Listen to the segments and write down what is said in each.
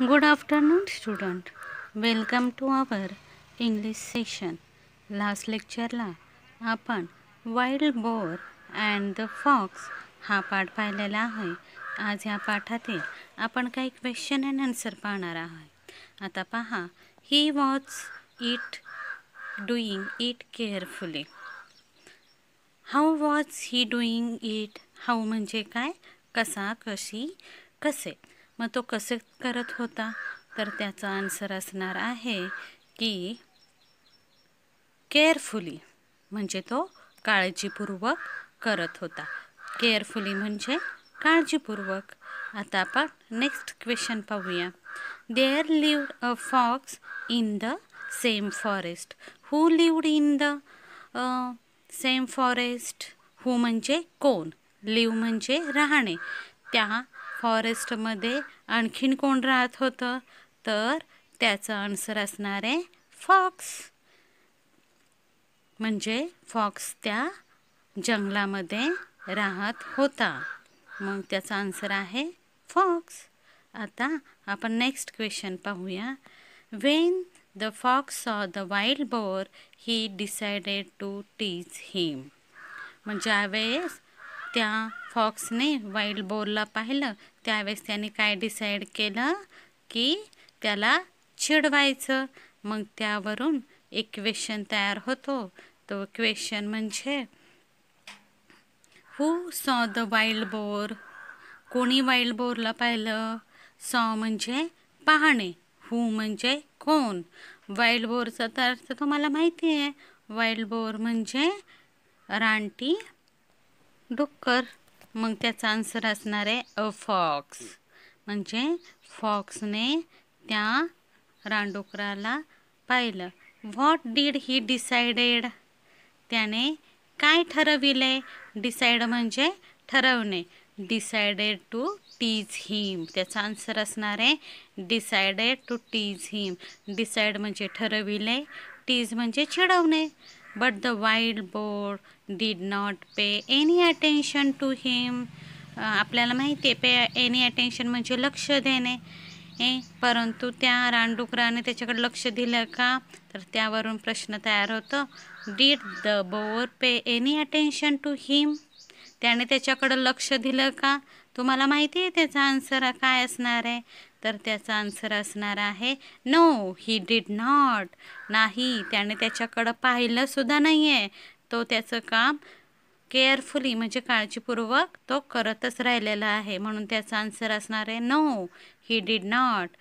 Good afternoon student welcome to our English session last लेक्चरला आपण wild boar and the fox हा पाठ पाहिलेला आहे आज ह्या पाठातील आपण काही क्वेश्चन अँड आन्सर पाहणार आहोत आता पहा he was it doing it carefully how was he doing it how म्हणजे काय कसा कशी कसे मग तो कसे करत होता तर त्याचा आन्सर असणार आहे की केअरफुली म्हणजे तो काळजीपूर्वक करत होता केअरफुली म्हणजे काळजीपूर्वक आता आपण नेक्स्ट क्वेश्चन पाहूया there live a fox in the same forest who lived in the same forest who म्हणजे कोण लिव म्हणजे राहणे त्या फॉरेस्टमध्ये आणखीन कोण राहत होतं तर त्याचं आन्सर असणार आहे फॉक्स म्हणजे फॉक्स त्या जंगलामध्ये राहत होता मग त्याचा आन्सर आहे फॉक्स आता आपण नेक्स्ट क्वेश्चन पाहूया when the fox saw the wild boar he decided to tease him म्हणजे ज्यावेळेस त्या फॉक्सने वाईल्ड बोरला पाहिलं त्यावेळेस त्याने काय डिसाईड केलं की त्याला चिडवायचं मग त्यावरून एक तयार होतो तो क्वेश्चन म्हणजे who saw the wild boar कोणी वाईल्ड बोरला पाहिलं सॉ म्हणजे पाहणे हू म्हणजे कोण वाईल्ड बोरचा तर अर्थ तुम्हाला माहिती आहे वाईल्ड बोर म्हणजे रानटी डुक्कर मग त्याचा आन्सर असणार आहे अ फॉक्स म्हणजे फॉक्सने त्या रानडुकराला पाहिलं व्हॉट डीड ही डिसाइडेड त्याने काय ठरविले डिसाइड म्हणजे ठरवणे डिसाइडेड टू टीज हिम त्याचा आन्सर असणार आहे decided to tease him decide म्हणजे ठरविले टीज म्हणजे चिडवणे But the wild boar did not pay any attention to him. Uh, आपल्याला माहिती आहे पे एनी अटेन्शन म्हणजे लक्ष देणे ए परंतु त्या रानडुकराने त्याच्याकडे लक्ष दिलं का तर त्यावरून प्रश्न तयार होतो did the boar pay any attention to him त्याने त्याच्याकडं लक्ष दिलं का तुम्हाला माहिती आहे त्याचा आन्सर काय असणार आहे तर त्याचा आन्सर असणार आहे नो ही डीड नॉट नाही त्याने त्याच्याकडं पाहिलंसुद्धा नाही आहे तो त्याचं काम केअरफुली म्हणजे काळजीपूर्वक तो करतच राहिलेला आहे म्हणून त्याचा आन्सर असणार आहे no he did not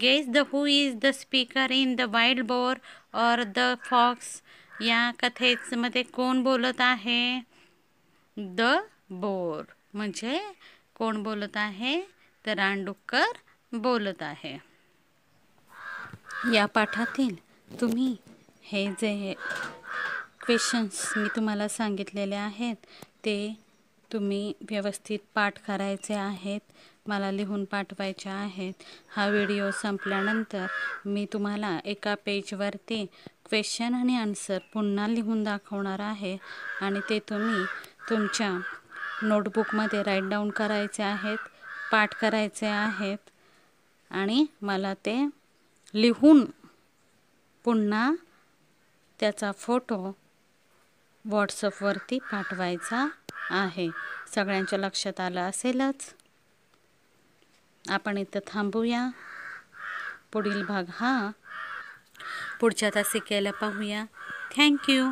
guess the who is the speaker in the wild boar और द फॉक्स या कथेमध्ये कोण बोलत आहे द बोर म्हणजे कोण बोलत आहे तर रानडुक्कर बोलत आहे या पाठातील तुम्ही हे जे क्वेश्चन्स मी तुम्हाला सांगितलेले आहेत ते तुम्ही व्यवस्थित पाठ करायचे आहेत मला लिहून पाठवायचे आहेत हा व्हिडिओ संपल्यानंतर मी तुम्हाला एका पेजवरती क्वेश्चन आणि आन्सर पुन्हा लिहून दाखवणार आहे आणि ते तुम्ही तुमच्या नोटबुकमध्ये राईट डाऊन करायचे आहेत पाठ करायचे आहेत आणि मला ते लिहून पुन्हा त्याचा फोटो व्हॉट्सअपवरती पाठवायचा आहे सगळ्यांच्या लक्षात आलं असेलच आपण इथं थांबूया पुढील भाग हा पुढच्या केला पाहूया थँक्यू